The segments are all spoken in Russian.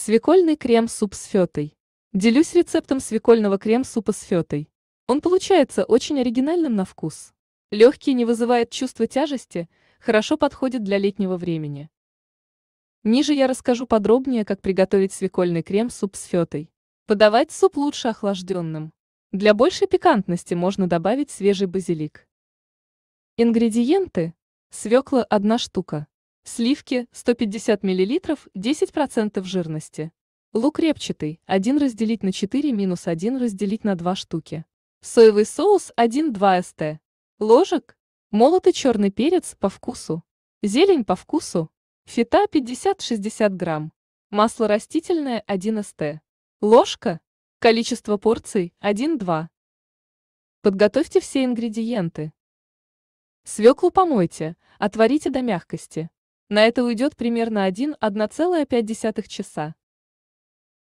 Свекольный крем-суп с фетой. Делюсь рецептом свекольного крем-супа с фетой. Он получается очень оригинальным на вкус. Легкий не вызывает чувства тяжести, хорошо подходит для летнего времени. Ниже я расскажу подробнее, как приготовить свекольный крем-суп с фетой. Подавать суп лучше охлажденным. Для большей пикантности можно добавить свежий базилик. Ингредиенты. Свекла одна штука. Сливки 150 мл, 10% жирности. Лук репчатый 1 разделить на 4 минус 1 разделить на 2 штуки. Соевый соус 1-2 ст. Ложек. Молотый черный перец по вкусу. Зелень по вкусу. Фета 50-60 грамм. Масло растительное 1 ст. Ложка. Количество порций 1-2. Подготовьте все ингредиенты. Свеклу помойте, отварите до мягкости. На это уйдет примерно 1,5 часа.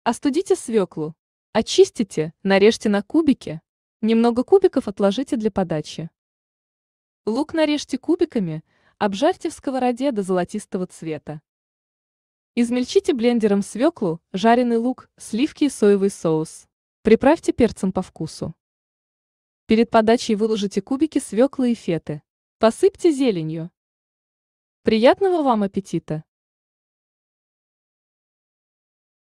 Остудите свеклу. Очистите, нарежьте на кубики. Немного кубиков отложите для подачи. Лук нарежьте кубиками, обжарьте в сковороде до золотистого цвета. Измельчите блендером свеклу, жареный лук, сливки и соевый соус. Приправьте перцем по вкусу. Перед подачей выложите кубики свеклы и феты. Посыпьте зеленью. Приятного вам аппетита!